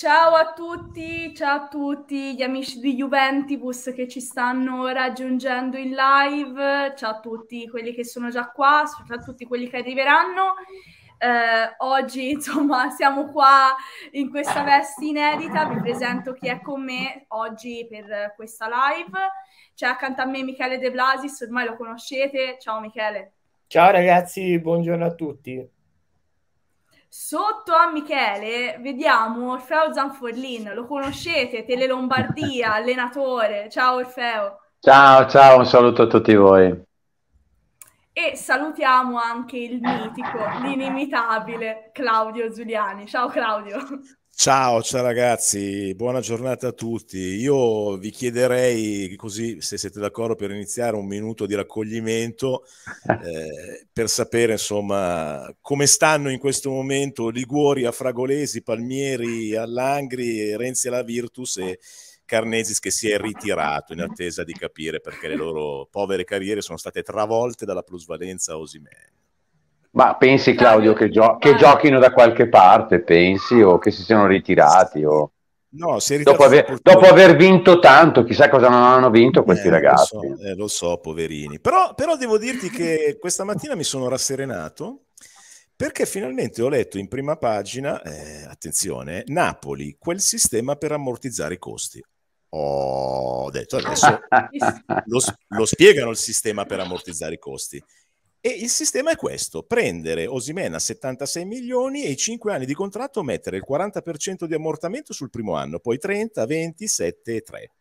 Ciao a tutti, ciao a tutti gli amici di Juventus che ci stanno raggiungendo in live, ciao a tutti quelli che sono già qua, ciao a tutti quelli che arriveranno. Eh, oggi insomma siamo qua in questa veste inedita, vi presento chi è con me oggi per questa live. C'è accanto a me Michele De Blasis, ormai lo conoscete, ciao Michele. Ciao ragazzi, buongiorno a tutti. Sotto a Michele vediamo Orfeo Zanforlin, lo conoscete, Tele Lombardia, allenatore. Ciao Orfeo. Ciao, ciao, un saluto a tutti voi. E salutiamo anche il mitico, l'inimitabile Claudio Giuliani. Ciao Claudio. Ciao, ciao ragazzi, buona giornata a tutti. Io vi chiederei così, se siete d'accordo, per iniziare un minuto di raccoglimento eh, per sapere insomma come stanno in questo momento Liguori, Fragolesi, Palmieri, Allangri, Renzi alla Virtus e Carnesis che si è ritirato in attesa di capire perché le loro povere carriere sono state travolte dalla plusvalenza Osimene. Ma pensi Claudio che, gio- che, giochino da qualche parte, pensi, o che si siano ritirati? O... No, si dopo, aver, dopo aver vinto tanto, chissà cosa non hanno vinto questi eh, ragazzi. Lo so, eh, lo so, poverini. Però, però devo dirti che questa mattina mi sono rasserenato perché finalmente ho letto in prima pagina, eh, attenzione, Napoli, quel sistema per ammortizzare i costi. ho detto adesso lo, lo, spiegano il sistema per ammortizzare i costi. E il sistema è questo, prendere Osimena 76 milioni e i 5 anni di contratto mettere il 40% di ammortamento sul primo anno, poi 30, 20, 7 e 3.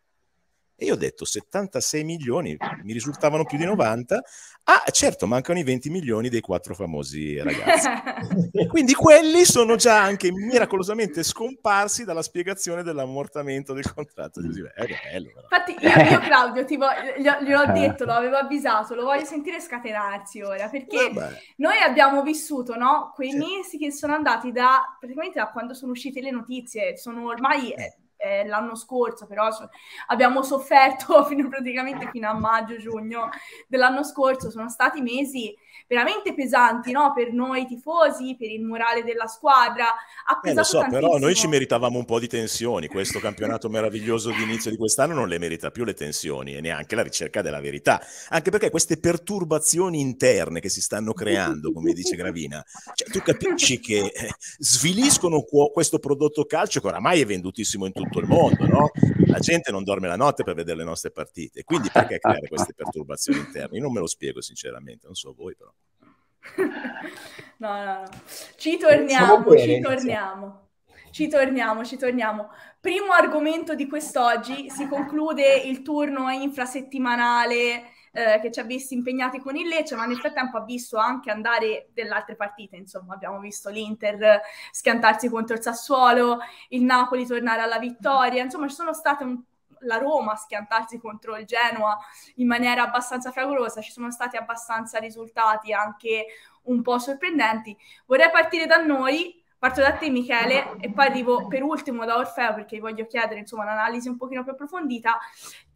E io ho detto 76 milioni, mi risultavano più di 90. Ah, certo, mancano i 20 milioni dei quattro famosi ragazzi. Quindi quelli sono già anche miracolosamente scomparsi dalla spiegazione dell'ammortamento del contratto. Di È bello, Infatti, io, io Claudio, tipo, ho eh. detto, lo avevo avvisato, lo voglio sentire scatenarsi ora, perché Vabbè. noi abbiamo vissuto, no? Quei certo. mesi che sono andati da, praticamente da quando sono uscite le notizie, sono ormai... Eh eh, l'anno scorso, però cioè, abbiamo sofferto fino, praticamente fino a maggio-giugno dell'anno scorso, sono stati mesi veramente pesanti no? per noi tifosi, per il morale della squadra. Ha eh, lo so, tantissimo. però noi ci meritavamo un po' di tensioni. Questo campionato meraviglioso di inizio di quest'anno non le merita più le tensioni e neanche la ricerca della verità. Anche perché queste perturbazioni interne che si stanno creando, come dice Gravina, cioè, tu capisci che eh, sviliscono questo prodotto calcio che oramai è vendutissimo in tutto il mondo, no? La gente non dorme la notte per vedere le nostre partite. Quindi perché creare queste perturbazioni interne? Io non me lo spiego sinceramente, non so voi però però. no, no, no. Ci torniamo, ci torniamo. Ci torniamo, ci torniamo. Primo argomento di quest'oggi, si conclude il turno infrasettimanale eh, che ci ha visti impegnati con il Lecce, ma nel frattempo ha visto anche andare delle altre partite, insomma abbiamo visto l'Inter eh, schiantarsi contro il Sassuolo, il Napoli tornare alla vittoria, insomma ci sono state un la Roma schiantarsi contro il Genoa in maniera abbastanza fragorosa, ci sono stati abbastanza risultati anche un po' sorprendenti. Vorrei partire da noi, parto da te Michele e poi arrivo per ultimo da Orfeo perché voglio chiedere insomma un'analisi un pochino più approfondita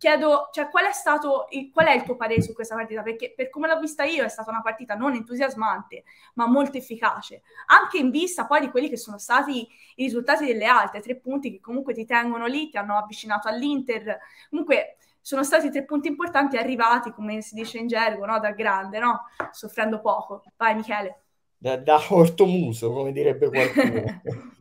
chiedo, cioè, qual è stato, il, qual è il tuo parere su questa partita? Perché per come l'ho vista io è stata una partita non entusiasmante, ma molto efficace, anche in vista poi di quelli che sono stati i risultati delle altre, tre punti che comunque ti tengono lì, ti hanno avvicinato all'Inter, comunque sono stati tre punti importanti arrivati, come si dice in gergo, no? da grande, no? soffrendo poco. Vai Michele. Da, da muso, come direbbe qualcuno.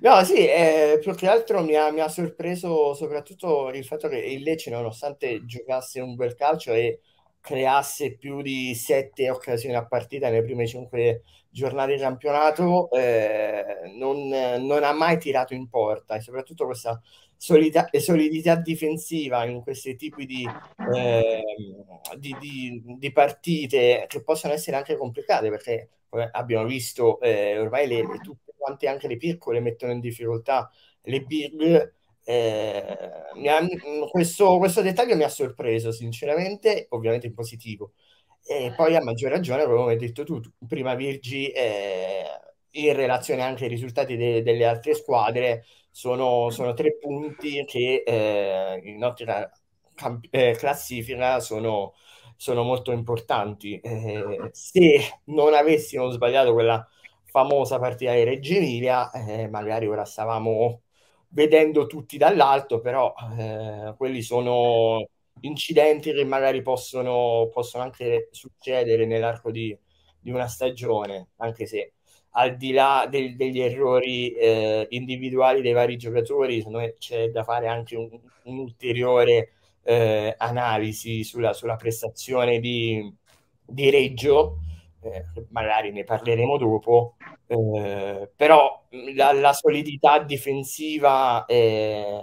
No, sì, eh, più che altro mi ha, mi ha, sorpreso soprattutto il fatto che il Lecce, nonostante mm. giocasse un bel calcio e creasse più di sette occasioni a partita nelle prime cinque giornate di campionato, eh, non, non, ha mai tirato in porta e soprattutto questa solida- solidità difensiva in questi tipi di, eh, di, di, di partite che possono essere anche complicate perché abbiamo visto eh, ormai le, le, tutte quante anche le piccole mettono in difficoltà le big. Eh, ha, mm, questo, questo, dettaglio mi ha sorpreso sinceramente, ovviamente in positivo. E poi a maggior ragione, come hai detto tu, prima Virgi, eh, in relazione anche ai risultati de- delle altre squadre, sono, sono tre punti che eh, in ottica camp- eh, classifica sono, sono molto importanti. Eh, se non avessimo sbagliato quella famosa partita di Reggio Emilia, eh, magari ora stavamo vedendo tutti dall'alto, però eh, quelli sono incidenti che magari possono, possono anche succedere nell'arco di, di, una stagione, anche se al di là del, degli errori eh, individuali dei vari giocatori, c'è da fare anche un'ulteriore un eh, analisi sulla, sulla prestazione di, di Reggio eh, magari ne parleremo dopo, eh, però la, la, solidità difensiva è,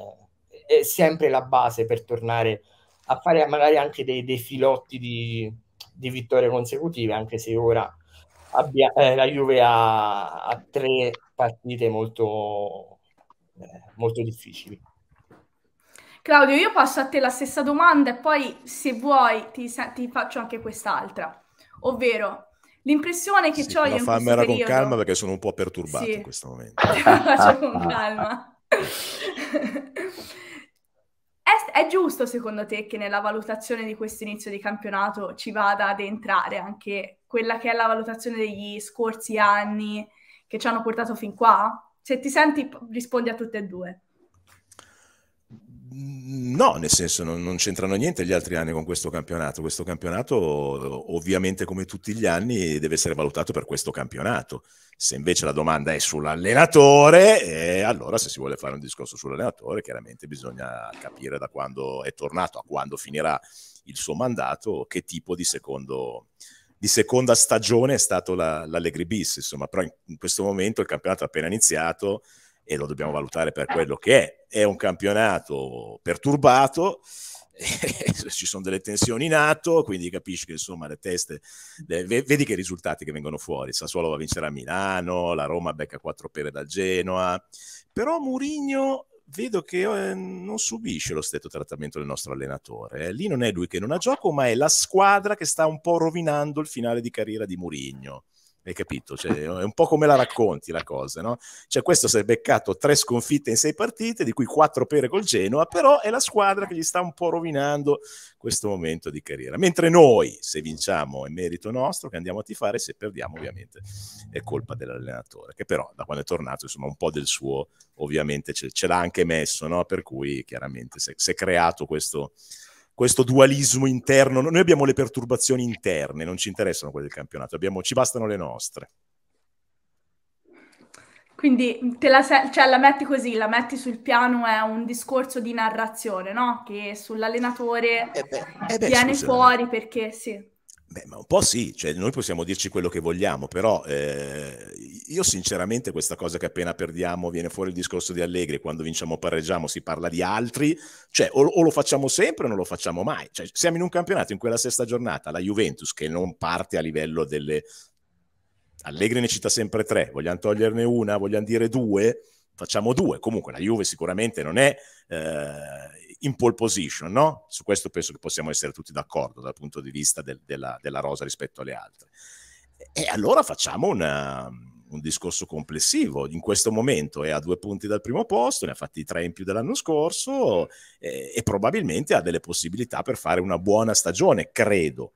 è, sempre la base per tornare a fare magari anche dei, dei filotti di, di, vittorie consecutive, anche se ora abbia, eh, la Juve ha, ha, tre partite molto, eh, molto difficili. Claudio, io passo a te la stessa domanda e poi se vuoi ti, ti faccio anche quest'altra, ovvero L'impressione che sì, ho io... Fammela con calma perché sono un po' perturbato sì. in questo momento. faccio con calma. è, è, giusto secondo te che nella valutazione di questo inizio di campionato ci vada ad entrare anche quella che è la valutazione degli scorsi anni che ci hanno portato fin qua? Se ti senti rispondi a tutte e due. Mm, no, nel senso non, non c'entrano niente gli altri anni con questo campionato. Questo campionato ovviamente come tutti gli anni deve essere valutato per questo campionato. Se invece la domanda è sull'allenatore, eh, allora se si vuole fare un discorso sull'allenatore, chiaramente bisogna capire da quando è tornato a quando finirà il suo mandato, che tipo di, secondo, di seconda stagione è stato la, l'Allegri bis, insomma, però in, in questo momento il campionato è appena iniziato, e lo dobbiamo valutare per quello che è. È un campionato perturbato, ci sono delle tensioni in atto, quindi capisci che insomma le teste, le, vedi che risultati che vengono fuori, Sassuolo va a vincere a Milano, la Roma becca quattro pere da Genoa, però Murigno vedo che eh, non subisce lo stesso trattamento del nostro allenatore. Eh, lì non è lui che non ha gioco, ma è la squadra che sta un po' rovinando il finale di carriera di Murigno. Hai capito? Cioè, è un po' come la racconti la cosa, no? Cioè, questo si è beccato tre sconfitte in sei partite, di cui quattro pere col Genoa, però è la squadra che gli sta un po' rovinando questo momento di carriera. Mentre noi, se vinciamo, è merito nostro che andiamo a tifare, se perdiamo, ovviamente, è colpa dell'allenatore, che però da quando è tornato, insomma, un po' del suo, ovviamente, ce, ce l'ha anche messo, no? Per cui, chiaramente, si è creato questo questo dualismo interno. Noi abbiamo le perturbazioni interne, non ci interessano quelle del campionato, abbiamo, ci bastano le nostre. Quindi te la, se- cioè, la metti così, la metti sul piano, è un discorso di narrazione, no? Che sull'allenatore eh beh, eh beh, viene scusa. fuori perché sì. Beh, ma un po' sì, cioè, noi possiamo dirci quello che vogliamo, però eh, io sinceramente questa cosa che appena perdiamo viene fuori il discorso di Allegri, quando vinciamo o pareggiamo si parla di altri, cioè o, o, lo facciamo sempre o non lo facciamo mai. Cioè, siamo in un campionato in quella sesta giornata, la Juventus che non parte a livello delle... Allegri ne cita sempre tre, vogliamo toglierne una, vogliamo dire due, facciamo due. Comunque la Juve sicuramente non è eh, in pole position, no? Su questo penso che possiamo essere tutti d'accordo dal punto di vista del, della, della, rosa rispetto alle altre. E allora facciamo una, un discorso complessivo. In questo momento è a due punti dal primo posto, ne ha fatti tre in più dell'anno scorso e, e probabilmente ha delle possibilità per fare una buona stagione, credo.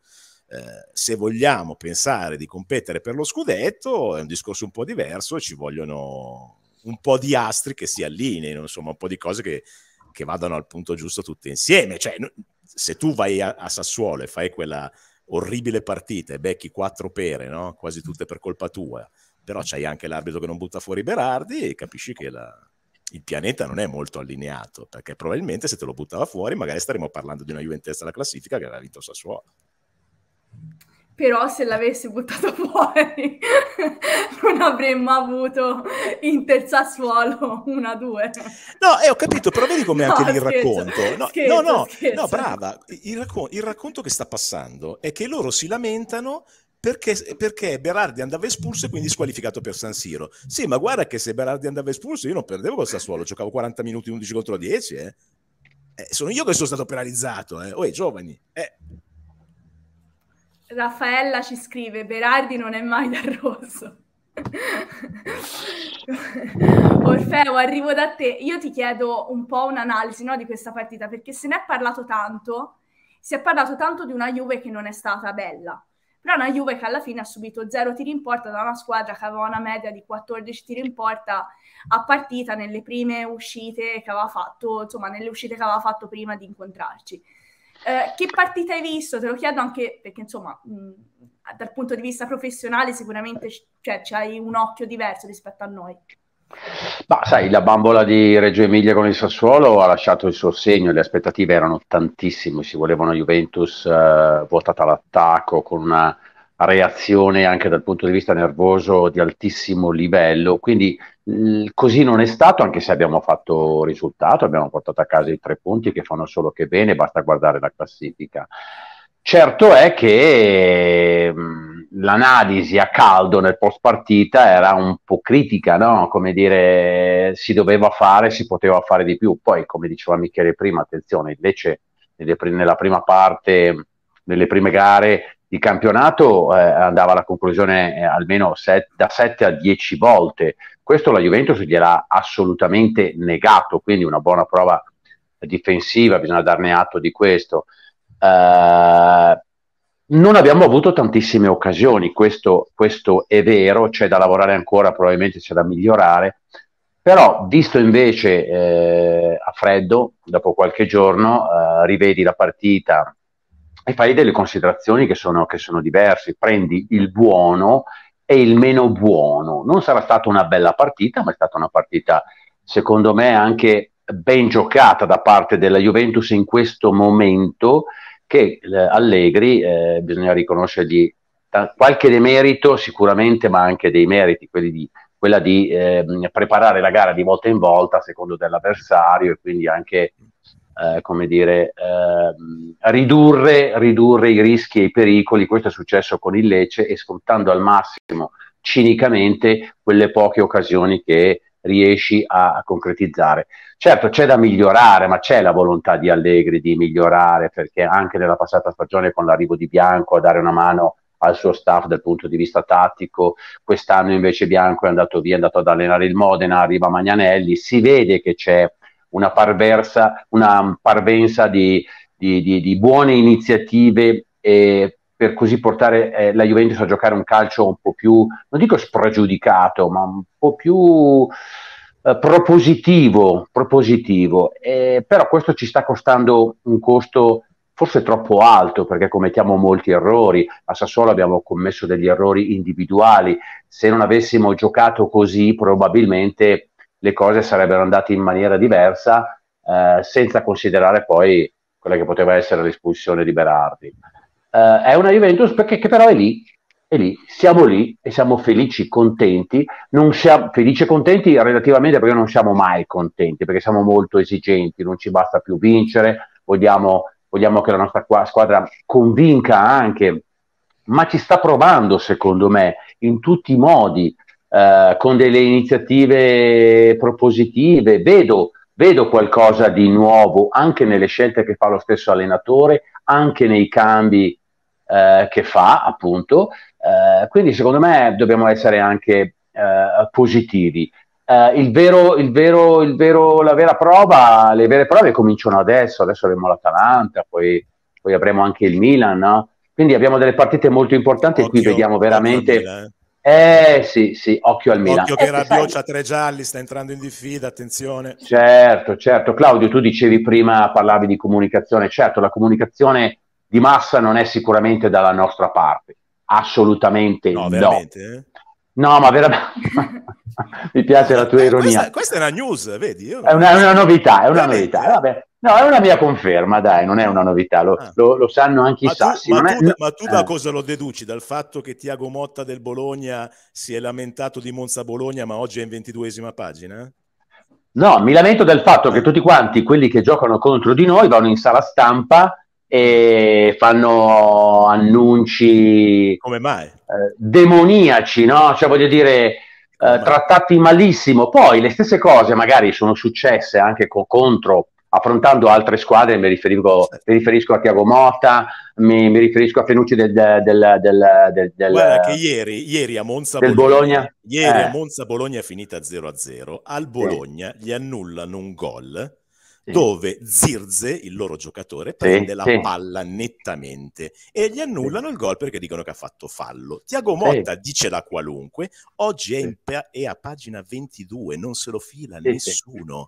Eh, se vogliamo pensare di competere per lo scudetto è un discorso un po' diverso, ci vogliono un po' di astri che si allineino, insomma un po' di cose che, che vadano al punto giusto tutte insieme. Cioè, se tu vai a, a Sassuolo e fai quella orribile partita e becchi quattro pere, no? quasi tutte per colpa tua, però c'hai anche l'arbitro che non butta fuori Berardi e capisci che la, il pianeta non è molto allineato, perché probabilmente se te lo buttava fuori magari staremmo parlando di una Juventus alla classifica che aveva vinto Sassuolo però se l'avessi buttato fuori non avremmo avuto Inter Sassuolo 1-2. no e eh, ho capito però vedi come no, anche scherzo, il racconto no scherzo, no, no, no brava il, raccon- il racconto che sta passando è che loro si lamentano perché, perché, Berardi andava espulso e quindi squalificato per San Siro. Sì, ma guarda che se Berardi andava espulso io non perdevo col Sassuolo, giocavo 40 minuti 11 contro 10. Eh. Eh, sono io che sono stato penalizzato, eh. Oi, giovani. Eh. Raffaella ci scrive, Berardi non è mai dal rosso. Orfeo, arrivo da te. Io ti chiedo un po' un'analisi no, di questa partita, perché se ne è parlato tanto, si è parlato tanto di una Juve che non è stata bella, però una Juve che alla fine ha subito zero tiri in porta da una squadra che aveva una media di 14 tiri in porta a partita nelle prime uscite che aveva fatto, insomma, nelle uscite che aveva fatto prima di incontrarci eh, che partita hai visto? Te lo chiedo anche perché, insomma, mh, dal punto di vista professionale sicuramente c- cioè, c'hai un occhio diverso rispetto a noi. Ma sai, la bambola di Reggio Emilia con il Sassuolo ha lasciato il suo segno, le aspettative erano tantissime, si voleva una Juventus eh, votata all'attacco con una reazione anche dal punto di vista nervoso di altissimo livello. Quindi mm, così non è stato, anche se abbiamo fatto risultato, abbiamo portato a casa i tre punti che fanno solo che bene, basta guardare la classifica. Certo è che mm, l'analisi a caldo nel post partita era un po' critica, no? come dire si doveva fare, si poteva fare di più. Poi, come diceva Michele prima, attenzione, invece nelle, nella prima parte, nelle prime gare, di campionato eh, andava alla conclusione eh, almeno set, da 7 a 10 volte. Questo la Juventus gliel'ha assolutamente negato, quindi una buona prova difensiva, bisogna darne atto di questo. Eh, non abbiamo avuto tantissime occasioni, questo, questo è vero, c'è da lavorare ancora, probabilmente c'è da migliorare, però visto invece eh, a freddo, dopo qualche giorno, eh, rivedi la partita e fai delle considerazioni che sono, che sono diverse, prendi il buono e il meno buono. Non sarà stata una bella partita, ma è stata una partita, secondo me, anche ben giocata da parte della Juventus in questo momento che eh, Allegri eh, bisogna riconoscergli qualche demerito sicuramente ma anche dei meriti quelli di, quella di eh, preparare la gara di volta in volta a secondo dell'avversario e quindi anche eh, come dire, eh, ridurre, ridurre, i rischi e i pericoli. Questo è successo con il Lecce e sfruttando al massimo cinicamente quelle poche occasioni che riesci a, a concretizzare. Certo c'è da migliorare, ma c'è la volontà di Allegri di migliorare, perché anche nella passata stagione con l'arrivo di Bianco a dare una mano al suo staff dal punto di vista tattico. Quest'anno invece Bianco è andato via, è andato ad allenare il Modena, arriva Magnanelli, si vede che c'è una parversa, una parvenza di, di, di, di buone iniziative e per così portare eh, la Juventus a giocare un calcio un po' più, non dico spregiudicato, ma un po' più eh, propositivo, propositivo. però questo ci sta costando un costo forse troppo alto perché commettiamo molti errori. A Sassuolo abbiamo commesso degli errori individuali. Se non avessimo giocato così, probabilmente le cose sarebbero andate in maniera diversa, eh, senza considerare poi quella che poteva essere l'espulsione di Berardi. Eh, è una Juventus perché, che però è lì, è lì, siamo lì e siamo felici, contenti, non siamo felici e contenti relativamente perché non siamo mai contenti, perché siamo molto esigenti, non ci basta più vincere, vogliamo, vogliamo che la nostra squadra convinca anche, ma ci sta provando secondo me in tutti i modi eh, con delle iniziative propositive, vedo, vedo qualcosa di nuovo anche nelle scelte che fa lo stesso allenatore, anche nei cambi eh, che fa, appunto. Eh, quindi secondo me dobbiamo essere anche eh, positivi. Eh, il vero, il vero, il vero, la vera prova, le vere prove cominciano adesso, adesso avremo l'Atalanta, poi, poi avremo anche il Milan, no? Quindi abbiamo delle partite molto importanti e qui vediamo veramente... Mille, eh. Eh sì, sì, occhio al Milan. Occhio che eh, ha tre gialli, sta entrando in diffida, attenzione. Certo, certo. Claudio, tu dicevi prima, parlavi di comunicazione. Certo, la comunicazione di massa non è sicuramente dalla nostra parte. Assolutamente no. No, eh? no ma veramente... Mi piace la tua eh, ironia. Questa, questa è una news, vedi? Io... È una, una novità, è una veramente. novità. Eh, vabbè. No, è una mia conferma, dai, non è una novità, lo, ah. lo, lo sanno anche ma i tu, sassi. Ma, tu, ma tu da eh. cosa lo deduci? Dal fatto che Tiago Motta del Bologna si è lamentato di Monza Bologna, ma oggi è in ventiduesima pagina? No, mi lamento del fatto che eh. tutti quanti quelli che giocano contro di noi vanno in sala stampa e fanno annunci come mai? Eh, demoniaci, no? Cioè voglio dire eh, trattati malissimo. Poi le stesse cose magari sono successe anche co- contro affrontando altre squadre, mi riferisco, mi riferisco a Tiago Motta, mi, mi, riferisco a Fenucci del, del, del, del, del Guarda che ieri, ieri a Monza Bologna, Bologna, ieri eh. a Monza Bologna è finita 0-0, al Bologna sì. gli annullano un gol dove Zirze, il loro giocatore, prende sì, la sì. palla nettamente e gli annullano il gol perché dicono che ha fatto fallo. Tiago Motta dice la qualunque, oggi è, pa- è, a pagina 22, non se lo fila nessuno.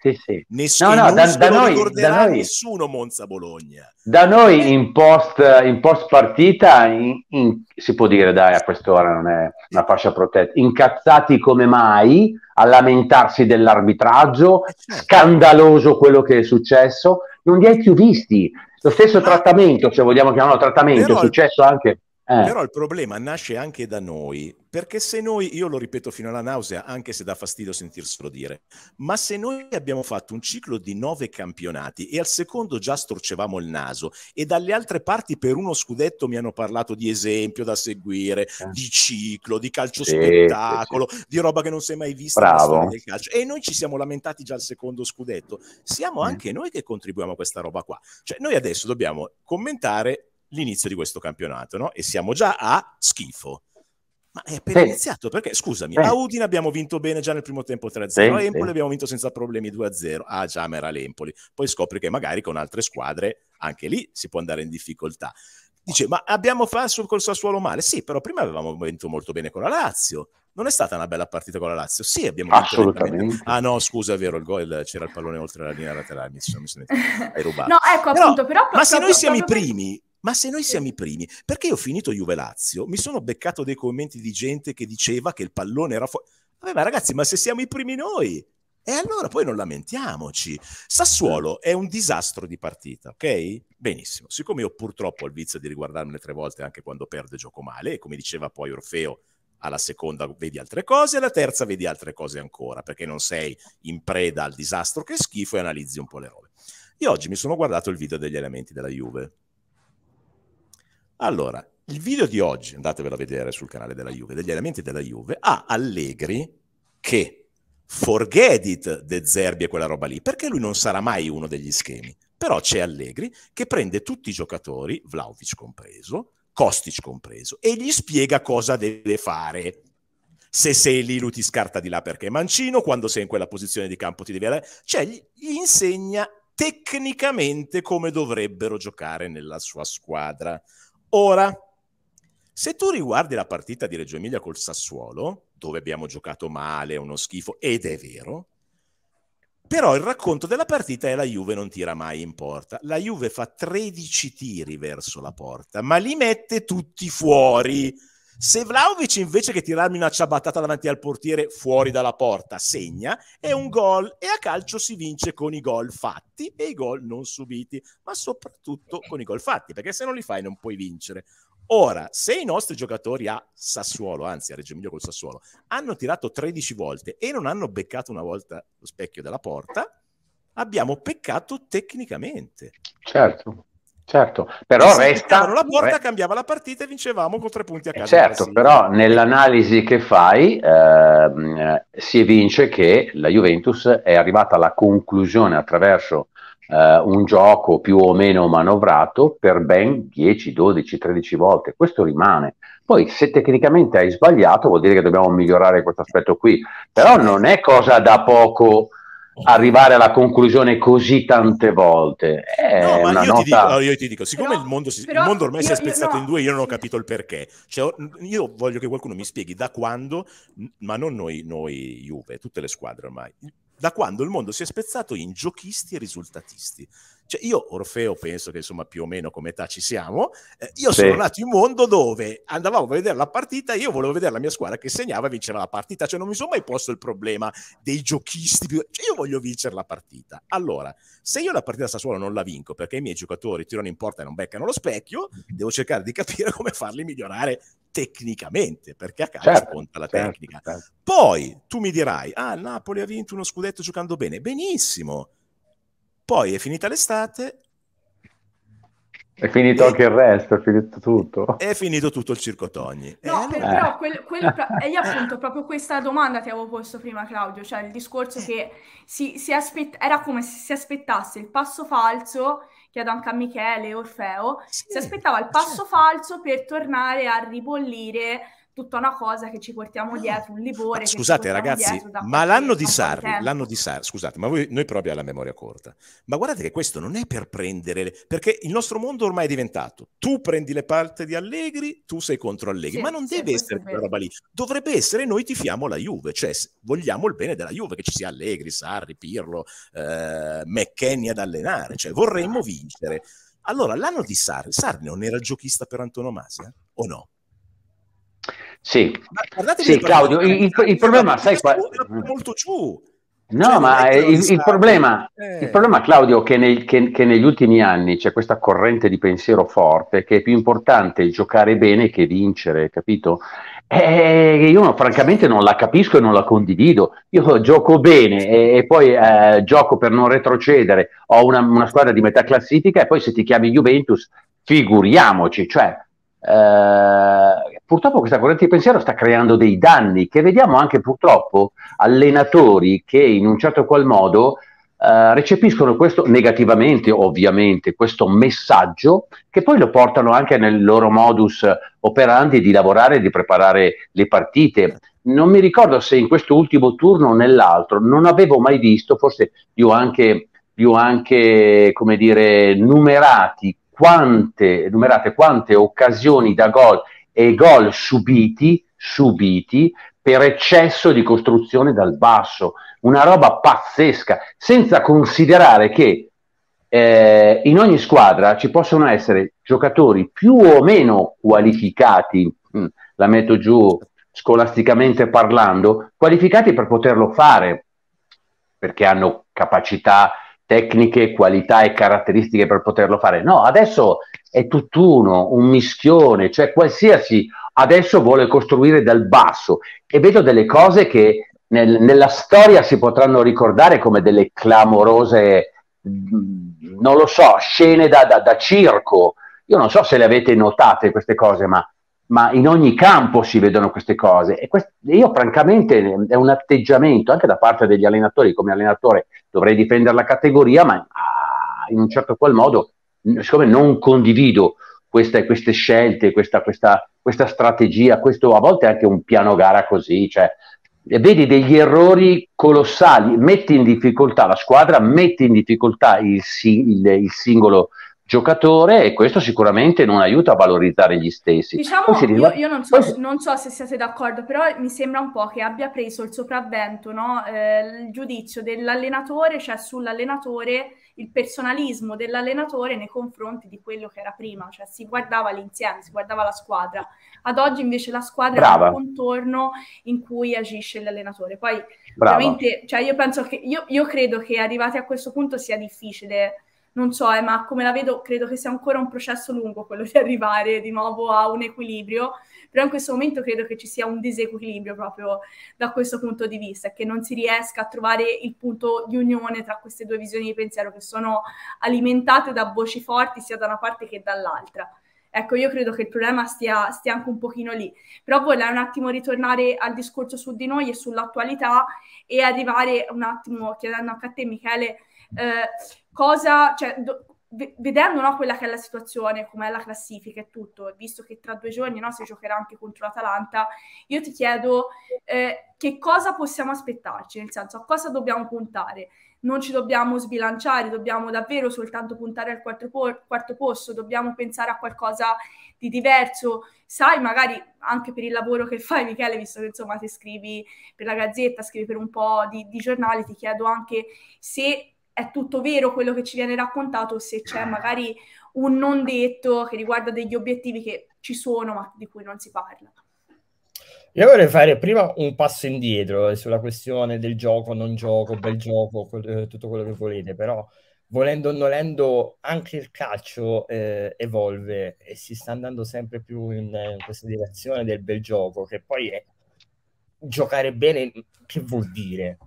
nessuno. No, no, da, da, noi, da, noi, nessuno Monza Bologna. Da noi in post, in post partita in, in, si può dire dai a quest'ora non è una fascia protetta, incazzati come mai a lamentarsi dell'arbitraggio, eh, certo. scandaloso quello che è successo, non li hai più visti. Lo stesso trattamento, se vogliamo chiamarlo trattamento, è successo anche eh. Però il problema nasce anche da noi, perché se noi, io lo ripeto fino alla nausea, anche se dà fastidio sentirselo dire, ma se noi abbiamo fatto un ciclo di nove campionati e al secondo già storcevamo il naso e dalle altre parti per uno scudetto mi hanno parlato di esempio da seguire, eh. di ciclo, di calcio sì, spettacolo, sì. di roba che non si è mai vista Bravo. del calcio e noi ci siamo lamentati già al secondo scudetto, siamo mm. anche noi che contribuiamo a questa roba qua. Cioè noi adesso dobbiamo commentare l'inizio di questo campionato, no? E siamo già a schifo. Ma è appena sì. iniziato perché, scusami, sì. a Udine abbiamo vinto bene già nel primo tempo 3-0, sì, a Empoli sì. abbiamo vinto senza problemi 2-0, ah già, ma era l'Empoli. Poi scopri che magari con altre squadre anche lì si può andare in difficoltà. Dice, ma abbiamo fatto col Sassuolo male? Sì, però prima avevamo vinto molto bene con la Lazio. Non è stata una bella partita con la Lazio? Sì, abbiamo vinto. Assolutamente. Ah no, scusa, è vero, il gol, c'era il pallone oltre la linea laterale, mi sono, mi hai rubato. No, ecco, però, appunto, però... Ma proprio, se noi siamo proprio... i primi, ma se noi siamo i primi, perché io ho finito Juve Lazio, mi sono beccato dei commenti di gente che diceva che il pallone era fuori. Vabbè, ma ragazzi, ma se siamo i primi noi, e allora poi non lamentiamoci. Sassuolo è un disastro di partita, ok? Benissimo. Siccome io purtroppo ho il vizio di riguardarmene tre volte anche quando perde gioco male, e come diceva poi Orfeo, alla seconda vedi altre cose, alla terza vedi altre cose ancora, perché non sei in preda al disastro che è schifo e analizzi un po' le robe. Io oggi mi sono guardato il video degli elementi della Juve allora, il video di oggi, andatevelo a vedere sul canale della Juve, degli elementi della Juve, ha Allegri che forget it De Zerbi e quella roba lì, perché lui non sarà mai uno degli schemi. Però c'è Allegri che prende tutti i giocatori, Vlaovic compreso, Kostic compreso, e gli spiega cosa deve fare. Se sei lì lui ti scarta di là perché è mancino, quando sei in quella posizione di campo ti devi andare. Cioè gli insegna tecnicamente come dovrebbero giocare nella sua squadra. Ora, se tu riguardi la partita di Reggio Emilia col Sassuolo, dove abbiamo giocato male, uno schifo, ed è vero, però il racconto della partita è la Juve non tira mai in porta. La Juve fa 13 tiri verso la porta, ma li mette tutti fuori. Se Vlaovic invece che tirarmi una ciabattata davanti al portiere fuori dalla porta segna, è un gol e a calcio si vince con i gol fatti e i gol non subiti, ma soprattutto con i gol fatti, perché se non li fai non puoi vincere. Ora, se i nostri giocatori a Sassuolo, anzi a Reggio Emilia col Sassuolo, hanno tirato 13 volte e non hanno beccato una volta lo specchio della porta, abbiamo peccato tecnicamente. Certo. Certo, però resta... la porta, re... cambiava la partita e vincevamo con tre punti a casa. Certo, però nell'analisi che fai ehm, eh, si evince che la Juventus è arrivata alla conclusione attraverso eh, un gioco più o meno manovrato per ben 10, 12, 13 volte. Questo rimane. Poi se tecnicamente hai sbagliato vuol dire che dobbiamo migliorare questo aspetto qui, però non è cosa da poco arrivare alla conclusione così tante volte. È no, ma io, nota... ti dico, io, ti dico, siccome però, il, mondo si, il, mondo ormai io, si è spezzato no. in due, io non ho capito il perché. Cioè, io voglio che qualcuno mi spieghi da quando, ma non noi, noi Juve, tutte le squadre ormai, da quando il mondo si è spezzato in giochisti e risultatisti. Cioè, io, Orfeo, penso che insomma più o meno come età ci siamo. Eh, io sì. sono nato in un mondo dove andavamo a vedere la partita, io volevo vedere la mia squadra che segnava e vincere la partita. Cioè, non mi sono mai posto il problema dei giochisti. Cioè, io voglio vincere la partita. Allora, se io la partita Sassuolo non la vinco perché i miei giocatori tirano in porta e non beccano lo specchio, devo cercare di capire come farli migliorare tecnicamente, perché a calcio certo, conta la certo, tecnica. Certo. Poi tu mi dirai, ah, Napoli ha vinto uno scudetto giocando bene. Benissimo poi è finita l'estate. È finito e... anche il resto, è finito tutto. È finito tutto il circo Togni. No, eh, però eh. Quel, quel, e io appunto proprio questa domanda ti avevo posto prima Claudio, cioè il discorso che si, si aspet- era come se si aspettasse il passo falso chiedo anche a Michele, Orfeo, sì, si aspettava il passo certo. falso per tornare a ribollire tutta una cosa che ci portiamo ah, dietro, un livore. Ma scusate ragazzi, ma l'anno di, Sarri, l'anno di Sarri, scusate, ma voi, noi proprio alla memoria corta, ma guardate che questo non è per prendere, le, perché il nostro mondo ormai è diventato, tu prendi le parti di Allegri, tu sei contro Allegri, sì, ma non sì, deve essere quella roba lì, dovrebbe essere noi tifiamo la Juve, cioè vogliamo il bene della Juve, che ci sia Allegri, Sarri, Pirlo, eh, McKenny ad allenare, cioè vorremmo vincere. Allora, l'anno di Sarri, Sarri non era giochista per antonomasia o no? Sì, sì Claudio, il, il, il problema, sai qual Molto giù. No, cioè, ma il, il, problema, eh. il problema, Claudio, che, che, che, negli ultimi anni c'è questa corrente di pensiero forte che è più importante giocare bene che vincere, capito? E io no, francamente non la capisco e non la condivido. Io gioco bene e, e poi eh, gioco per non retrocedere, ho una, una squadra di metà classifica e poi se ti chiami Juventus, figuriamoci, cioè eh, purtroppo questa corrente di pensiero sta creando dei danni che vediamo anche purtroppo allenatori che in un certo qual modo eh, recepiscono questo negativamente ovviamente questo messaggio che poi lo portano anche nel loro modus operandi di lavorare e di preparare le partite non mi ricordo se in questo ultimo turno o nell'altro non avevo mai visto forse io anche più anche come dire, numerati quante, numerate quante occasioni da gol e gol subiti, subiti per eccesso di costruzione dal basso, una roba pazzesca, senza considerare che eh, in ogni squadra ci possono essere giocatori più o meno qualificati, mm, la metto giù scolasticamente parlando, qualificati per poterlo fare, perché hanno capacità tecniche, qualità e caratteristiche per poterlo fare. No, adesso è tutt'uno, un mischione, cioè qualsiasi adesso vuole costruire dal basso e vedo delle cose che nel, nella storia si potranno ricordare come delle clamorose, mm, non lo so, scene da, da, da circo. Io non so se le avete notate queste cose, ma ma in ogni campo si vedono queste cose. E quest- io francamente è un atteggiamento anche da parte degli allenatori, come allenatore dovrei difendere la categoria, ma ah, in un certo qual modo, siccome non condivido queste, queste scelte, questa, questa, questa, strategia, questo a volte anche un piano gara così, cioè vedi degli errori colossali, metti in difficoltà la squadra, metti in difficoltà il, il, il singolo giocatore e questo sicuramente non aiuta a valorizzare gli stessi. Diciamo, io, io non, so, non, so, se siete d'accordo, però mi sembra un po' che abbia preso il sopravvento, no? eh, il giudizio dell'allenatore, cioè sull'allenatore, il personalismo dell'allenatore nei confronti di quello che era prima, cioè si guardava l'insieme, si guardava la squadra. Ad oggi invece la squadra Brava. è un contorno in cui agisce l'allenatore. Poi, Brava. ovviamente, cioè io, penso che, io, io credo che arrivati a questo punto sia difficile non so, eh, ma come la vedo, credo che sia ancora un processo lungo quello di arrivare di nuovo a un equilibrio, però in questo momento credo che ci sia un disequilibrio proprio da questo punto di vista, che non si riesca a trovare il punto di unione tra queste due visioni di pensiero che sono alimentate da voci forti sia da una parte che dall'altra. Ecco, io credo che il problema stia, stia, anche un pochino lì, però vorrei un attimo ritornare al discorso su di noi e sull'attualità e arrivare un attimo, chiedendo anche a te Michele, eh, cosa, cioè, do, vedendo no, quella che è la situazione, com'è la classifica e tutto, visto che tra due giorni no, si giocherà anche contro l'Atalanta, io ti chiedo eh, che cosa possiamo aspettarci, nel senso a cosa dobbiamo puntare. Non ci dobbiamo sbilanciare, dobbiamo davvero soltanto puntare al quarto, por- quarto posto, dobbiamo pensare a qualcosa di diverso. Sai, magari anche per il lavoro che fai, Michele, visto che insomma ti scrivi per la gazzetta, scrivi per un po' di, di giornali, ti chiedo anche se è tutto vero quello che ci viene raccontato, se c'è magari un non detto che riguarda degli obiettivi che ci sono ma di cui non si parla. Io vorrei fare prima un passo indietro sulla questione del gioco, non gioco, bel gioco, eh, tutto quello che volete, però volendo o nolendo anche il calcio eh, evolve e si sta andando sempre più in, in, questa direzione del bel gioco, che poi è giocare bene, che vuol dire?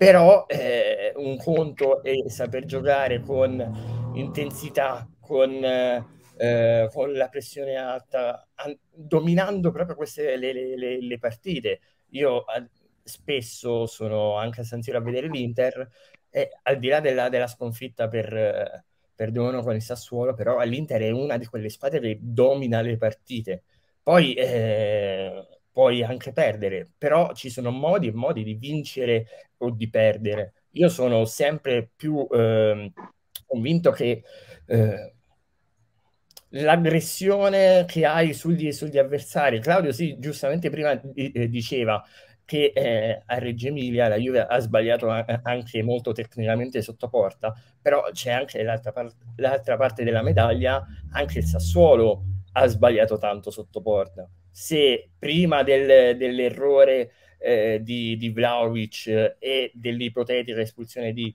però eh, un conto è saper giocare con intensità, con, eh, con la pressione alta, an- dominando proprio queste le, le, le partite. Io a- spesso sono anche a San Siro a vedere l'Inter, e al di là della, della sconfitta per, per 2 con il Sassuolo, però l'Inter è una di quelle squadre che domina le partite. Poi... Eh, puoi anche perdere, però ci sono modi e modi di vincere o di perdere. Io sono sempre più eh, convinto che eh, l'aggressione che hai sugli, sugli, avversari, Claudio sì, giustamente prima eh, diceva che eh, a Reggio Emilia la Juve ha sbagliato anche molto tecnicamente sotto porta, però c'è anche l'altra, par parte della medaglia, anche il Sassuolo ha sbagliato tanto sotto porta se prima del, dell'errore eh, di, di Vlaovic eh, e dell'ipotetica espulsione di,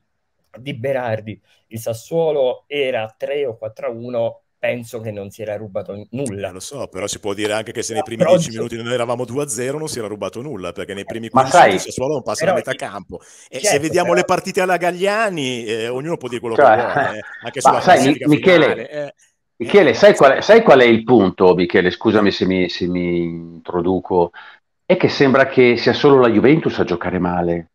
di Berardi il Sassuolo era 3 o 4 a 1 penso che non si era rubato nulla. Eh, lo so, però si può dire anche che se nei primi 10 minuti noi eravamo 2-0 non si era rubato nulla, perché nei primi 15 minuti il Sassuolo non passa da metà campo. E certo, se vediamo però... le partite alla Gagliani, eh, ognuno può dire quello cioè... che vuole, eh, anche sulla Ma sai, Michele, eh, Michele, sai qual, è, sai qual, è, il punto, Michele? Scusami se mi, se mi, introduco. È che sembra che sia solo la Juventus a giocare male.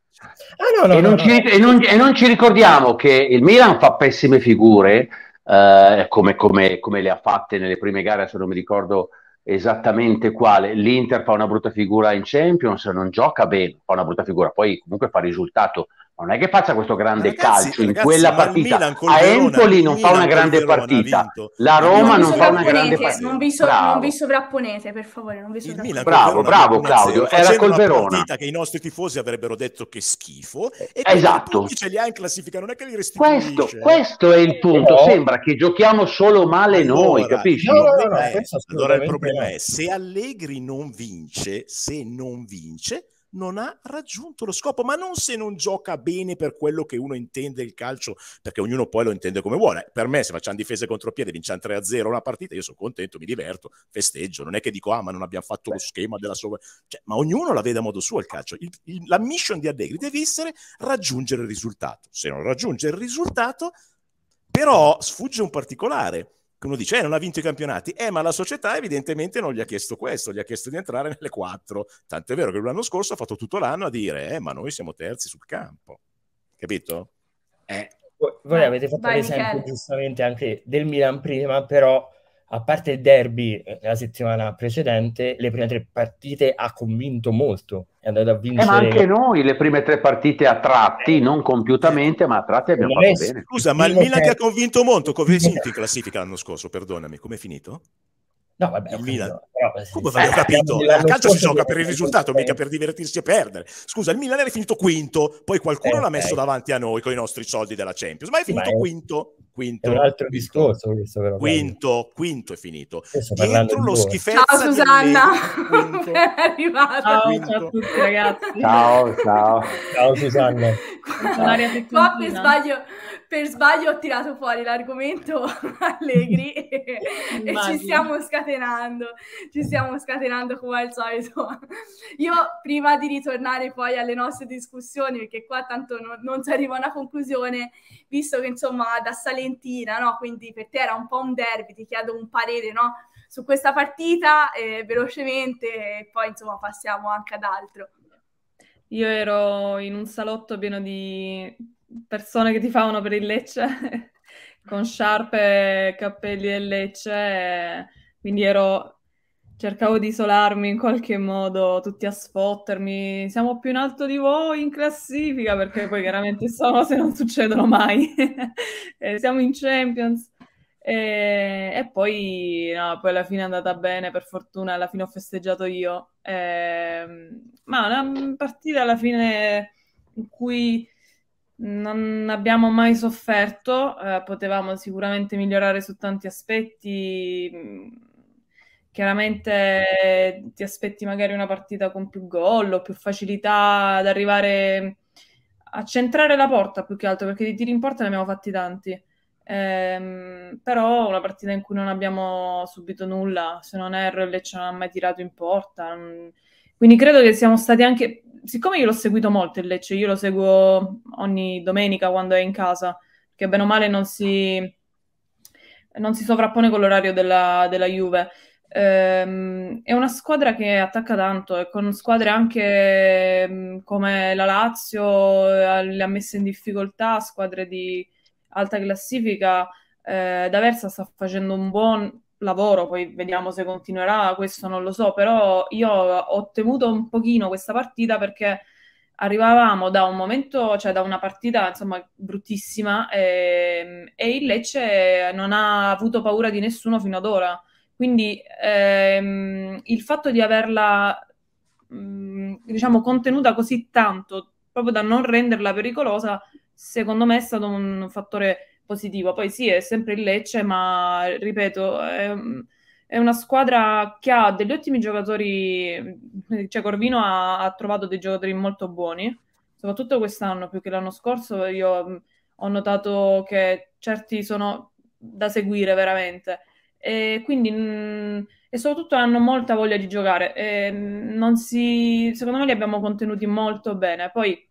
Ah, no, no, e, non no, ci, e, non, e, non ci, ricordiamo che il Milan fa pessime figure, eh, come, come, come, le ha fatte nelle prime gare, se non mi ricordo esattamente quale. L'Inter fa una brutta figura in Champions, non gioca bene, fa una brutta figura, poi comunque fa risultato non è che faccia questo grande ragazzi, calcio ragazzi, in quella partita. Milan, a Empoli non fa una grande Verona, partita, la Roma non, non fa una grande partita. Non vi, so, non vi sovrapponete, per favore. Non vi sovrapponete. Bravo, bravo Claudio, era col Verona. partita che i nostri tifosi avrebbero detto che schifo. E esatto. Ce li ha in classifica, non è che li restituisce. Questo, questo è il punto, no. sembra che giochiamo solo male allora, noi, capisci? No, no, no, eh, allora il problema è se Allegri non vince, se non vince non ha raggiunto lo scopo, ma non se non gioca bene per quello che uno intende il calcio, perché ognuno poi lo intende come vuole. Per me, se facciamo difese contro piede, vinciamo 3-0 una partita, io sono contento, mi diverto, festeggio, non è che dico, ah, ma non abbiamo fatto Beh. lo schema della sua... Cioè, ma ognuno la vede a modo suo il calcio. Il, il, la mission di Allegri deve essere raggiungere il risultato. Se non raggiunge il risultato, però sfugge un particolare uno dice, eh, non ha vinto i campionati, eh, ma la società evidentemente non gli ha chiesto questo, gli ha chiesto di entrare nelle quattro. Tant'è vero che l'anno scorso ha fatto tutto l'anno a dire, eh, ma noi siamo terzi sul campo. Capito? Eh. Voi eh, avete fatto l'esempio giustamente anche del Milan prima, però a parte il derby eh, la settimana precedente, le prime tre partite ha convinto molto. È andato a vincere. Eh, ma anche noi le prime tre partite a tratti, eh. non compiutamente, ma a tratti abbiamo fatto bene. Scusa, ma il Milan che ha convinto molto, come è finito in classifica l'anno scorso? Perdonami, come è finito? No, vabbè, il Milan. Però, Come eh, capito? Al calcio si gioca per il risultato, mica per divertirsi e perdere. Scusa, il Milan era finito quinto, poi qualcuno eh, l'ha messo davanti a noi con i nostri soldi della Champions, ma è finito quinto. Quinto. È un altro discorso questo, però. Quinto, quinto è finito. Dentro lo schifezza Ciao Susanna, è arrivata. Ciao, ciao, a tutti ragazzi. Ciao, ciao. ciao Susanna. Qua, ciao. sbaglio, per sbaglio ho tirato fuori l'argomento Allegri e, e, ci stiamo scatenando, ci stiamo scatenando come al solito. Io prima di ritornare poi alle nostre discussioni, perché qua tanto non, non si arriva a una conclusione, visto che insomma da Salentina, no? quindi per te era un po' un derby, ti chiedo un parere no? su questa partita eh, velocemente e poi insomma passiamo anche ad altro. Io ero in un salotto pieno di persone che ti fanno per il Lecce, con mm. sciarpe, cappelli e Lecce, eh, quindi ero... Cercavo di isolarmi in qualche modo, tutti a sfottermi. Siamo più in alto di voi in classifica, perché poi chiaramente sono cose non succedono mai. Eh, siamo in Champions. E, e, poi, no, poi alla fine è andata bene, per fortuna alla fine ho festeggiato io. E, ehm, ma una partita alla fine in cui non abbiamo mai sofferto, eh, potevamo sicuramente migliorare su tanti aspetti. Mm, chiaramente ti aspetti magari una partita con più gol o più facilità ad arrivare a centrare la porta più che altro perché di tiri in porta ne abbiamo fatti tanti. Ehm, però una partita in cui non abbiamo subito nulla, se non erro, il Lecce non ha mai tirato in porta. Quindi credo che siamo stati anche siccome io l'ho seguito molto il Lecce, io lo seguo ogni domenica quando è in casa, che bene o male non si, non si sovrappone con l'orario della, della Juve. Ehm, è una squadra che attacca tanto e con squadre anche mm, come la Lazio eh, le ha messe in difficoltà, squadre di alta classifica. Eh, D'Aversa sta facendo un buon lavoro, poi vediamo se continuerà, questo non lo so, però io ho temuto un pochino questa partita perché arrivavamo da un momento, cioè da una partita insomma bruttissima e, ehm, e il Lecce non ha avuto paura di nessuno fino ad ora. Quindi ehm, il fatto di averla mh, mm, diciamo contenuta così tanto proprio da non renderla pericolosa, secondo me è stato un fattore positivo. Poi sì, è sempre il Lecce, ma ripeto, è, è una squadra che ha degli ottimi giocatori, cioè Corvino ha, ha, trovato dei giocatori molto buoni, soprattutto quest'anno più che l'anno scorso, io mm, ho notato che certi sono da seguire veramente. E quindi mh, mm, e soprattutto hanno molta voglia di giocare. E, mm, non si, secondo me li abbiamo contenuti molto bene. Poi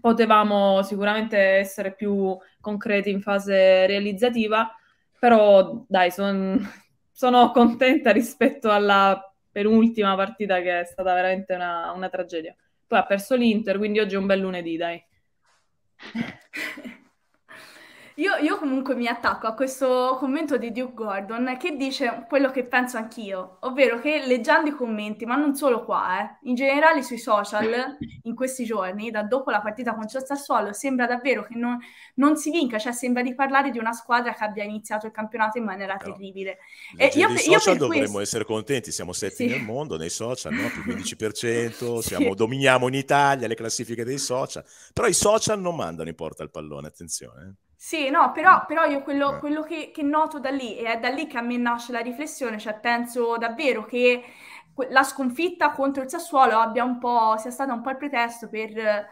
potevamo sicuramente essere più concreti in fase realizzativa, però dai, son, sono contenta rispetto alla penultima partita che è stata veramente una, una tragedia. Poi ha perso l'Inter, quindi oggi è un bel lunedì, dai. Io, io, comunque mi attacco a questo commento di Duke Gordon che dice quello che penso anch'io, ovvero che leggendo i commenti, ma non solo qua, eh, in generale sui social in questi giorni, da dopo la partita con Sassuolo, sembra davvero che non, non, si vinca, cioè sembra di parlare di una squadra che abbia iniziato il campionato in maniera no. terribile. E io, io social dovremmo questo... essere contenti, siamo setti sì. nel mondo, nei social, no? più 15%, sì. dominiamo in Italia le classifiche dei social, però i social non mandano in porta il pallone, attenzione. Eh. Sì, no, però, mm. però io quello, eh. quello che, che, noto da lì, e è da lì che a me nasce la riflessione, cioè penso davvero che la sconfitta contro il Sassuolo abbia un po', sia stata un po' il pretesto per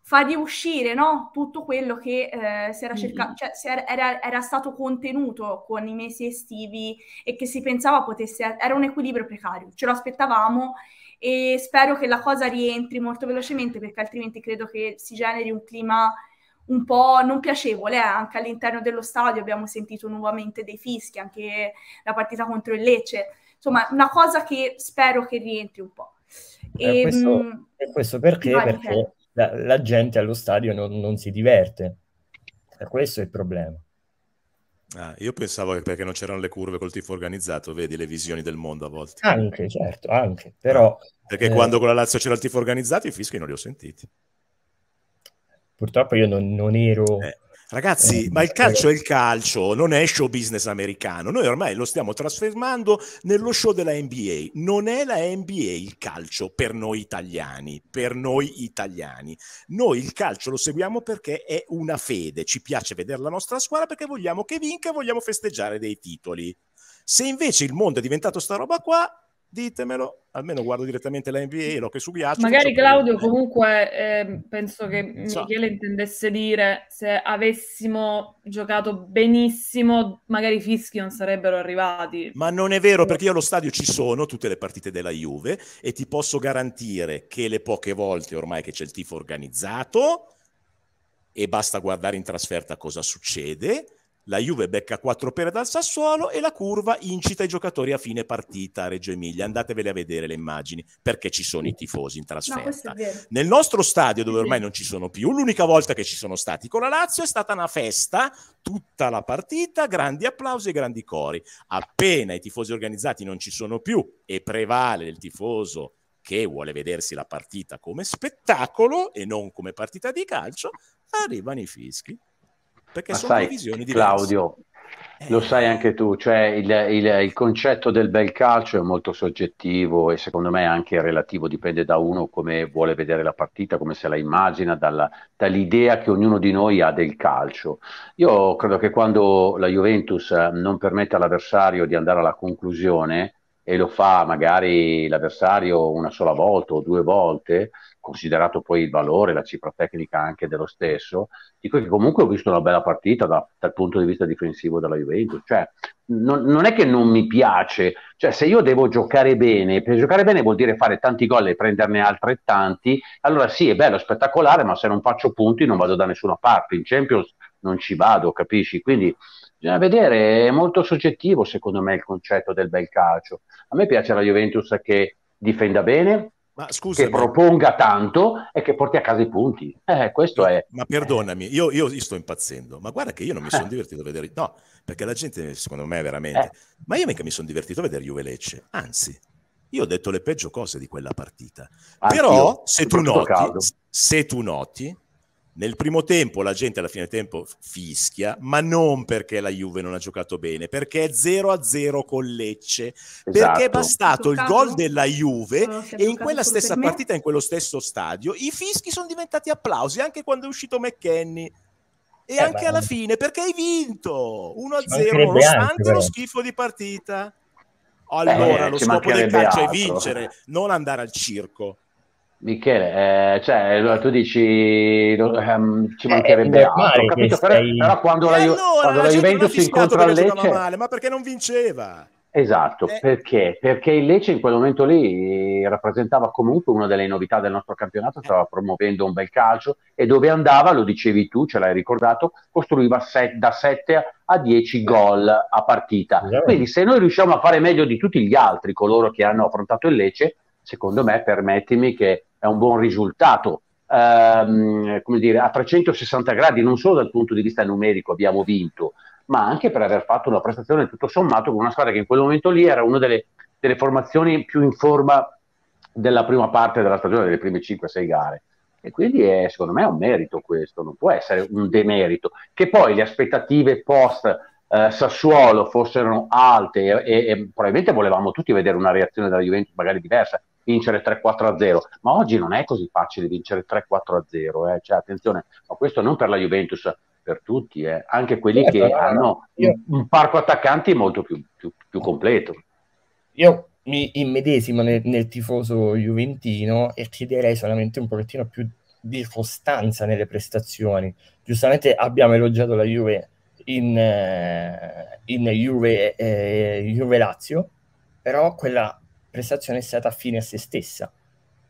far riuscire no? tutto quello che eh, si era cercato, cioè si era, era, era, stato contenuto con i mesi estivi e che si pensava potesse, era un equilibrio precario, ce lo aspettavamo e spero che la cosa rientri molto velocemente perché altrimenti credo che si generi un clima un po' non piacevole eh? anche all'interno dello stadio abbiamo sentito nuovamente dei fischi anche la partita contro il Lecce insomma una cosa che spero che rientri un po' e, eh, questo, mh, ehm, questo, perché? perché la, la, gente allo stadio non, non si diverte e questo è il problema Ah, io pensavo che perché non c'erano le curve col tifo organizzato, vedi le visioni del mondo a volte. Anche, certo, anche, però... Ah, perché eh... quando con la Lazio c'era il tifo organizzato i fischi non li ho sentiti purtroppo io non, non ero... Eh. Ragazzi, eh, ma il calcio ragazzi. Eh, è il calcio, non è show business americano. Noi ormai lo stiamo trasformando nello show della NBA. Non è la NBA il calcio per noi italiani, per noi italiani. Noi il calcio lo seguiamo perché è una fede, ci piace vedere la nostra squadra perché vogliamo che vinca e vogliamo festeggiare dei titoli. Se invece il mondo è diventato sta roba qua, ditemelo, almeno guardo direttamente la NBA lo che subiaccio. Magari Claudio problemi. comunque eh, penso che Michele so. intendesse dire se avessimo giocato benissimo magari i fischi non sarebbero arrivati. Ma non è vero perché io allo stadio ci sono tutte le partite della Juve e ti posso garantire che le poche volte ormai che c'è il tifo organizzato e basta guardare in trasferta cosa succede la Juve becca 4 pere dal Sassuolo e la curva incita i giocatori a fine partita a Reggio Emilia. Andatevele a vedere le immagini perché ci sono i tifosi in trasferta. No, Nel nostro stadio dove ormai non ci sono più, l'unica volta che ci sono stati con la Lazio è stata una festa, tutta la partita, grandi applausi e grandi cori. Appena i tifosi organizzati non ci sono più e prevale il tifoso che vuole vedersi la partita come spettacolo e non come partita di calcio, arrivano i fischi. Perché Ma sono sai, visioni diverse. Claudio, eh. lo sai anche tu, cioè il, il, il, concetto del bel calcio è molto soggettivo e secondo me anche relativo, dipende da uno come vuole vedere la partita, come se la immagina, dalla, dall'idea che ognuno di noi ha del calcio. Io credo che quando la Juventus eh, non permette all'avversario di andare alla conclusione e lo fa magari l'avversario una sola volta o due volte, considerato poi il valore, la cifra tecnica anche dello stesso, dico che comunque ho visto una bella partita da, dal punto di vista difensivo della Juventus, cioè non, non, è che non mi piace, cioè se io devo giocare bene, per giocare bene vuol dire fare tanti gol e prenderne altrettanti, allora sì è bello, spettacolare, ma se non faccio punti non vado da nessuna parte, in Champions non ci vado, capisci? Quindi bisogna vedere, è molto soggettivo secondo me il concetto del bel calcio. A me piace la Juventus che difenda bene, che proponga tanto e che porti a casa i punti. Eh, questo ma, è. Ma perdonami, io, io, sto impazzendo, ma guarda che io non mi sono divertito a vedere. No, perché la gente, secondo me, veramente. Eh. Ma io mica mi sono divertito a vedere Juve Lecce, anzi. Io ho detto le peggio cose di quella partita. Anch'io, Però, se tu, noti, se tu noti, nel primo tempo la gente alla fine del tempo fischia, ma non perché la Juve non ha giocato bene, perché è 0-0 con Lecce, esatto. perché è esatto. bastato il gol della Juve e in quella stessa partita, in quello stesso stadio, i fischi sono diventati applausi anche quando è uscito McKenny. E eh anche beh. alla fine, perché hai vinto 1-0 nonostante lo schifo di partita. Eh, allora, eh, lo scopo del calcio altro. è vincere, non andare al circo. Michele, eh, cioè, tu dici um, ci eh, mancherebbe eh, altro, capito? Sei... Però, però quando, la, Ju- allora, quando la, Juventus incontra il Lecce male, ma perché non vinceva? Esatto, eh. perché? Perché il Lecce in quel momento lì rappresentava comunque una delle novità del nostro campionato, stava promuovendo un bel calcio e dove andava, lo dicevi tu, ce l'hai ricordato, costruiva set, da 7 a 10 gol a partita. Esatto. Quindi se noi riusciamo a fare meglio di tutti gli altri, coloro che hanno affrontato il Lecce, secondo me, permettimi che è un buon risultato. Ehm, come dire, a 360 gradi, non solo dal punto di vista numerico abbiamo vinto, ma anche per aver fatto una prestazione tutto sommato con una squadra che in quel momento lì era una delle, delle formazioni più in forma della prima parte della stagione, delle prime 5-6 gare. E quindi è, secondo me è un merito questo, non può essere un demerito. Che poi le aspettative post eh, Sassuolo fossero alte e, e, probabilmente volevamo tutti vedere una reazione della Juventus magari diversa, vincere 3-4-0, ma oggi non è così facile vincere 3-4-0, eh? cioè attenzione, ma questo non per la Juventus, per tutti, eh? anche quelli certo, che no, hanno no. Io... un parco attaccanti molto più, più, più completo. Io mi immedesimo nel, nel, tifoso juventino e chiederei solamente un pochettino più di costanza nelle prestazioni. Giustamente abbiamo elogiato la Juve in, eh, in Juve, eh, Juve Lazio, però quella prestazione è stata fine a se stessa.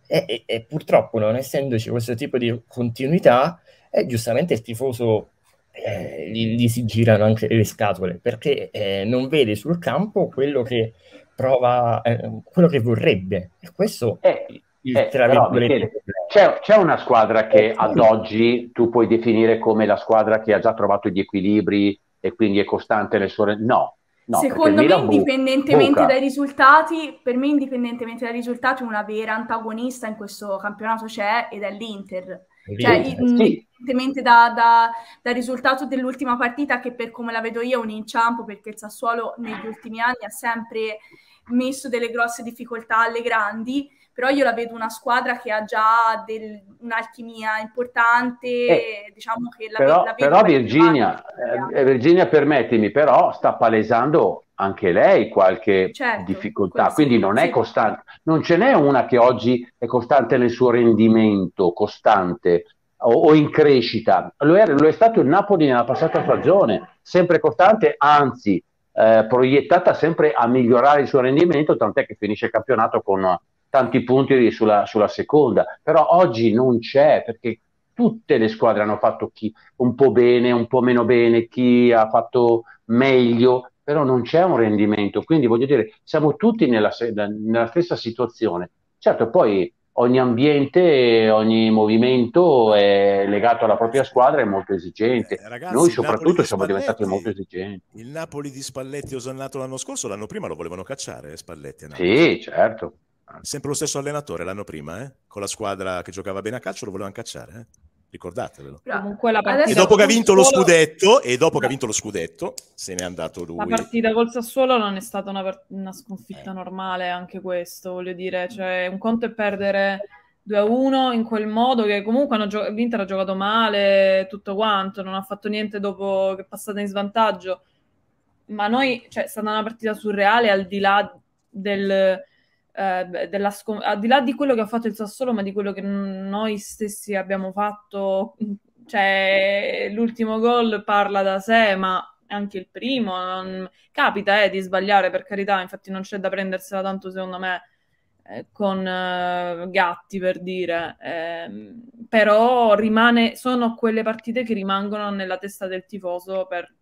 E, e, e purtroppo, non essendoci questo tipo di continuità, eh, giustamente il tifoso eh, gli, gli, si girano anche le scatole perché eh, non vede sul campo quello che prova, eh, quello che vorrebbe. E questo è eh, il eh, però, Michele, c'è, c'è, una squadra che ad oggi tu puoi definire come la squadra che ha già trovato gli equilibri e quindi è costante le sue. No, No, Secondo me, indipendentemente buca. dai risultati, per me, indipendentemente dai risultati, una vera antagonista in questo campionato c'è ed è l'Inter. Cioè, indipendentemente da, da, dal risultato dell'ultima partita, che per come la vedo io è un inciampo, perché il Sassuolo negli ultimi anni ha sempre messo delle grosse difficoltà alle grandi però io la vedo una squadra che ha già del, un'alchimia importante, eh, diciamo che la, però, la vedo... Però Virginia, eh, Virginia, permettimi, però sta palesando anche lei qualche certo, difficoltà, quindi non sì. è costante, non ce n'è una che oggi è costante nel suo rendimento, costante, o, in crescita. Lo è, lo è, stato il Napoli nella passata stagione, sempre costante, anzi eh, proiettata sempre a migliorare il suo rendimento, tant'è che finisce il campionato con tanti punti sulla, sulla seconda, però oggi non c'è perché tutte le squadre hanno fatto chi un po' bene, un po' meno bene, chi ha fatto meglio, però non c'è un rendimento. Quindi voglio dire, siamo tutti nella, nella stessa situazione. Certo, poi ogni ambiente, ogni movimento è legato alla propria squadra, è molto esigente. Eh, ragazzi, Noi soprattutto di siamo diventati molto esigenti. Il Napoli di Spalletti osannato l'anno scorso, l'anno prima lo volevano cacciare, Spalletti. Sì, certo. Sempre lo stesso allenatore l'anno prima, eh? con la squadra che giocava bene a calcio, lo volevano cacciare. Eh? ricordatevelo. e dopo che ha vinto Sassuolo... lo scudetto, e dopo che ha vinto lo scudetto, se n'è andato lui. La partita col Sassuolo non è stata una, una sconfitta eh. normale, anche questo, voglio dire, cioè un conto è perdere 2-1 in quel modo che comunque gio- l'Inter ha giocato male, tutto quanto, non ha fatto niente dopo che è passata in svantaggio. Ma noi, cioè, è stata una partita surreale al di là del Ehm, della scom- al di là di quello che ha fatto il Sassuolo, ma di quello che noi stessi abbiamo fatto, cioè l'ultimo gol parla da sé, ma anche il primo, non... capita eh, di sbagliare per carità, infatti non c'è da prendersela tanto secondo me eh, con eh, Gatti per dire, ehm, però rimane, sono quelle partite che rimangono nella testa del tifoso per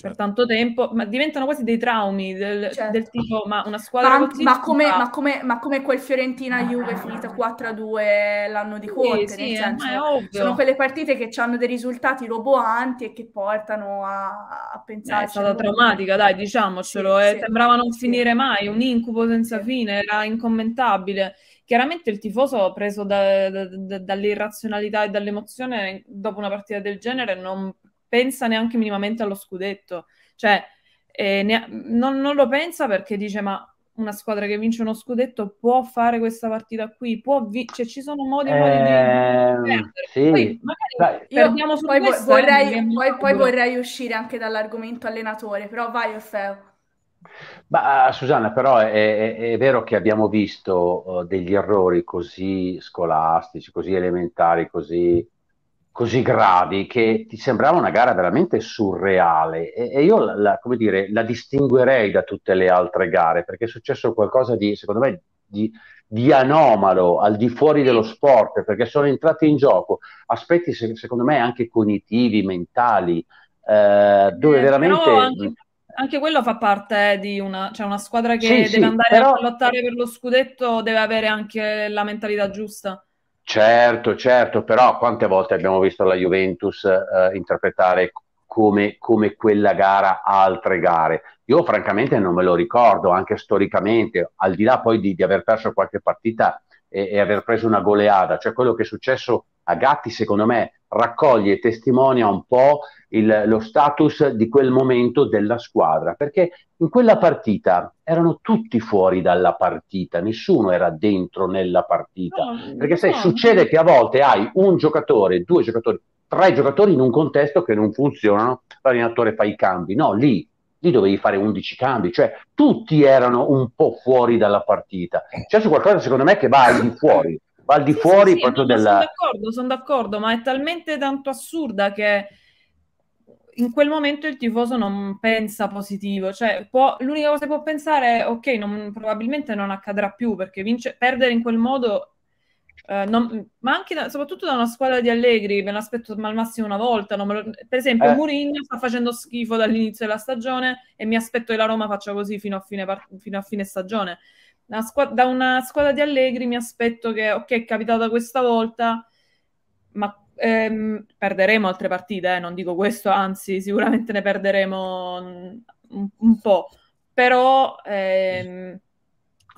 per certo. tanto tempo, ma diventano quasi dei traumi del, certo. del tipo, ma una squadra ma, così... Ma come, ma, come, ma come, quel Fiorentina-Juve ah. finita 4-2 l'anno di Conte, sì, sì, eh, senso, sono quelle partite che hanno dei risultati roboanti e che portano a, a eh, pensare... è stata traumatica, dai, diciamocelo, sì, eh, sembrava non finire mai, un incubo senza fine, era incommentabile. Chiaramente il tifoso preso da, da, da, dall'irrazionalità e dall'emozione dopo una partita del genere non pensa neanche minimamente allo scudetto, cioè eh, ne, non, non, lo pensa perché dice ma una squadra che vince uno scudetto può fare questa partita qui, può vi- cioè, ci sono modi modi eh, di ehm, perdere. Sì. Poi, Dai, io poi, vorrei, eh, poi, poi vorrei uscire anche dall'argomento allenatore, però vai Orfeo. Ma, ah, Susanna, però è, è, è, vero che abbiamo visto uh, degli errori così scolastici, così elementari, così così gravi che ti sembrava una gara veramente surreale e, e io la, la, dire, la, distinguerei da tutte le altre gare perché è successo qualcosa di, secondo me, di, di anomalo al di fuori dello sport perché sono entrati in gioco aspetti se, secondo me anche cognitivi, mentali, eh, dove eh, veramente... Anche, anche, quello fa parte di una, cioè una squadra che sì, deve sì, andare però... a lottare per lo scudetto, deve avere anche la mentalità giusta. Certo, certo, però quante volte abbiamo visto la Juventus eh, interpretare come, come, quella gara altre gare? Io francamente non me lo ricordo, anche storicamente, al di là poi di, di aver perso qualche partita e, e, aver preso una goleada, cioè quello che è successo a Gatti secondo me raccoglie e testimonia un po' il, lo status di quel momento della squadra, perché in quella partita erano tutti fuori dalla partita, nessuno era dentro nella partita, no, perché sai, no. succede che a volte hai un giocatore, due giocatori, tre giocatori in un contesto che non funzionano, l'allenatore fa i cambi, no, lì lì dovevi fare 11 cambi, cioè tutti erano un po' fuori dalla partita. C'è su qualcosa secondo me che va lì fuori va al di sì, fuori sì, proprio no, della... Sono d'accordo, sono d'accordo, ma è talmente tanto assurda che in quel momento il tifoso non pensa positivo, cioè può, l'unica cosa che può pensare è ok, non, probabilmente non accadrà più perché vince, perdere in quel modo, eh, non, ma anche da, soprattutto da una squadra di Allegri, me l'aspetto al massimo una volta, lo, per esempio eh. Mourinho sta facendo schifo dall'inizio della stagione e mi aspetto che la Roma faccia così fino a fine, fino a fine stagione una squ- da una squadra di Allegri mi aspetto che, ok, è capitata questa volta, ma ehm, perderemo altre partite, eh, non dico questo, anzi sicuramente ne perderemo un, un po', però... Ehm,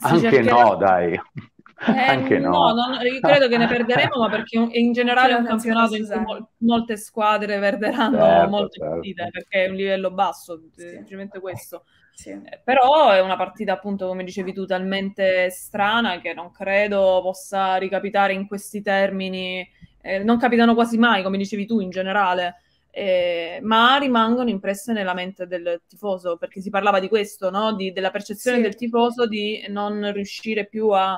Anche cercherà... no, dai. Eh, Anche no, no non, credo che ne perderemo, ma perché in generale è un campionato in cui mol- molte squadre perderanno certo, molte certo. partite perché è un livello basso, semplicemente questo. Eh, però è una partita, appunto, come dicevi tu, talmente strana che non credo possa ricapitare in questi termini. Eh, non capitano quasi mai, come dicevi tu, in generale. Eh, ma rimangono impresse nella mente del tifoso perché si parlava di questo, no? di, della percezione sì. del tifoso di non riuscire più a,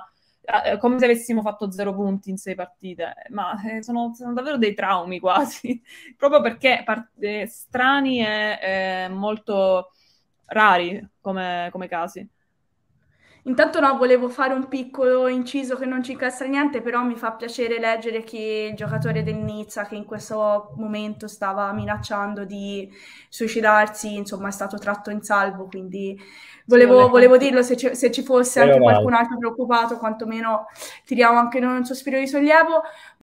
eh, come se avessimo fatto zero punti in sei partite, ma eh, sono, sono, davvero dei traumi quasi, proprio perché par- eh, strani e eh, molto rari come, come casi. Intanto no, volevo fare un piccolo inciso che non ci incastra niente, però mi fa piacere leggere che il giocatore del Nizza che in questo momento stava minacciando di suicidarsi, insomma è stato tratto in salvo, quindi volevo, volevo dirlo se ci, se ci fosse anche qualcun altro preoccupato, quantomeno tiriamo anche noi un sospiro di sollievo.